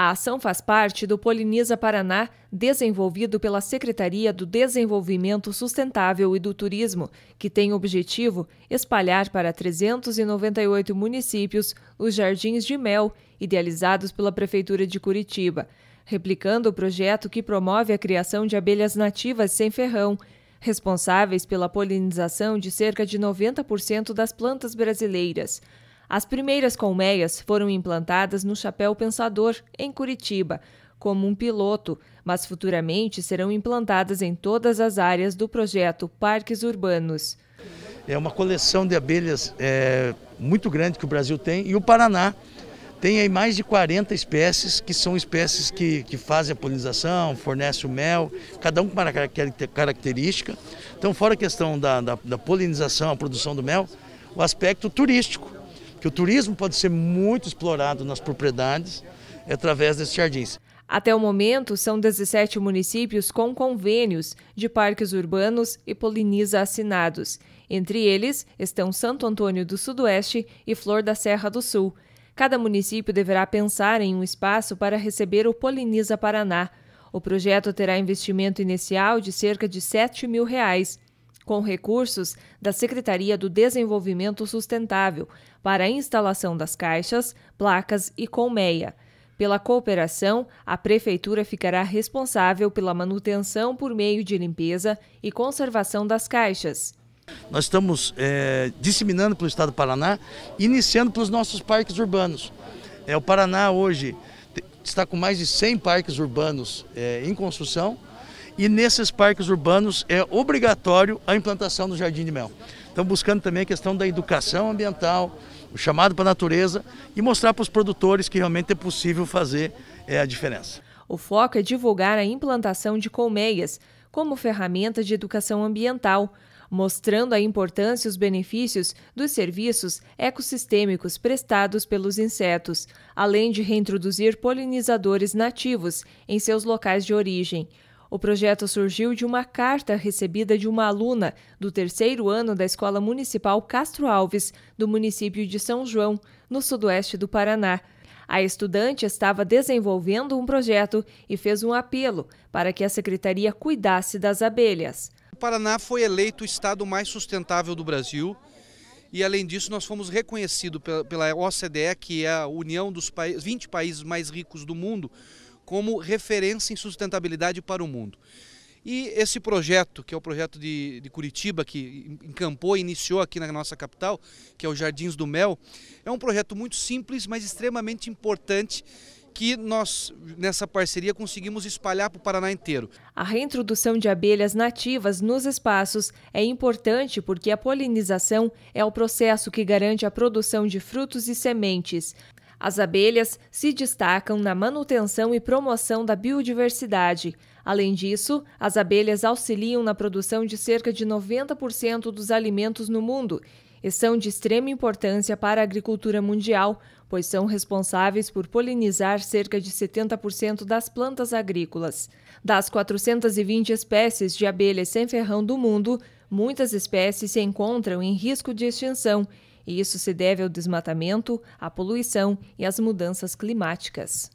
A ação faz parte do Poliniza Paraná, desenvolvido pela Secretaria do Desenvolvimento Sustentável e do Turismo, que tem o objetivo espalhar para 398 municípios os jardins de mel idealizados pela Prefeitura de Curitiba, replicando o projeto que promove a criação de abelhas nativas sem ferrão, responsáveis pela polinização de cerca de 90% das plantas brasileiras. As primeiras colmeias foram implantadas no Chapéu Pensador, em Curitiba, como um piloto, mas futuramente serão implantadas em todas as áreas do projeto Parques Urbanos. É uma coleção de abelhas é, muito grande que o Brasil tem e o Paraná tem aí mais de 40 espécies, que são espécies que, que fazem a polinização, fornecem o mel, cada um com uma característica. Então, fora a questão da, da, da polinização, a produção do mel, o aspecto turístico. Porque o turismo pode ser muito explorado nas propriedades através desses jardins. Até o momento, são 17 municípios com convênios de parques urbanos e poliniza assinados. Entre eles estão Santo Antônio do Sudoeste e Flor da Serra do Sul. Cada município deverá pensar em um espaço para receber o Poliniza Paraná. O projeto terá investimento inicial de cerca de 7 mil reais com recursos da Secretaria do Desenvolvimento Sustentável para a instalação das caixas, placas e colmeia. Pela cooperação, a Prefeitura ficará responsável pela manutenção por meio de limpeza e conservação das caixas. Nós estamos é, disseminando pelo Estado do Paraná, iniciando pelos nossos parques urbanos. É, o Paraná hoje está com mais de 100 parques urbanos é, em construção e nesses parques urbanos é obrigatório a implantação do jardim de mel. Então buscando também a questão da educação ambiental, o chamado para a natureza e mostrar para os produtores que realmente é possível fazer é, a diferença. O foco é divulgar a implantação de colmeias como ferramenta de educação ambiental, mostrando a importância e os benefícios dos serviços ecossistêmicos prestados pelos insetos, além de reintroduzir polinizadores nativos em seus locais de origem. O projeto surgiu de uma carta recebida de uma aluna do terceiro ano da Escola Municipal Castro Alves, do município de São João, no sudoeste do Paraná. A estudante estava desenvolvendo um projeto e fez um apelo para que a secretaria cuidasse das abelhas. O Paraná foi eleito o estado mais sustentável do Brasil e além disso nós fomos reconhecidos pela OCDE, que é a união dos 20 países mais ricos do mundo, como referência em sustentabilidade para o mundo. E esse projeto, que é o projeto de, de, Curitiba, que encampou e iniciou aqui na nossa capital, que é o Jardins do Mel, é um projeto muito simples, mas extremamente importante que nós, nessa parceria, conseguimos espalhar para o Paraná inteiro. A reintrodução de abelhas nativas nos espaços é importante porque a polinização é o processo que garante a produção de frutos e sementes. As abelhas se destacam na manutenção e promoção da biodiversidade. Além disso, as abelhas auxiliam na produção de cerca de 90% dos alimentos no mundo e são de extrema importância para a agricultura mundial, pois são responsáveis por polinizar cerca de 70% das plantas agrícolas. Das 420 espécies de abelhas sem ferrão do mundo, muitas espécies se encontram em risco de extinção e isso se deve ao desmatamento, à poluição e às mudanças climáticas.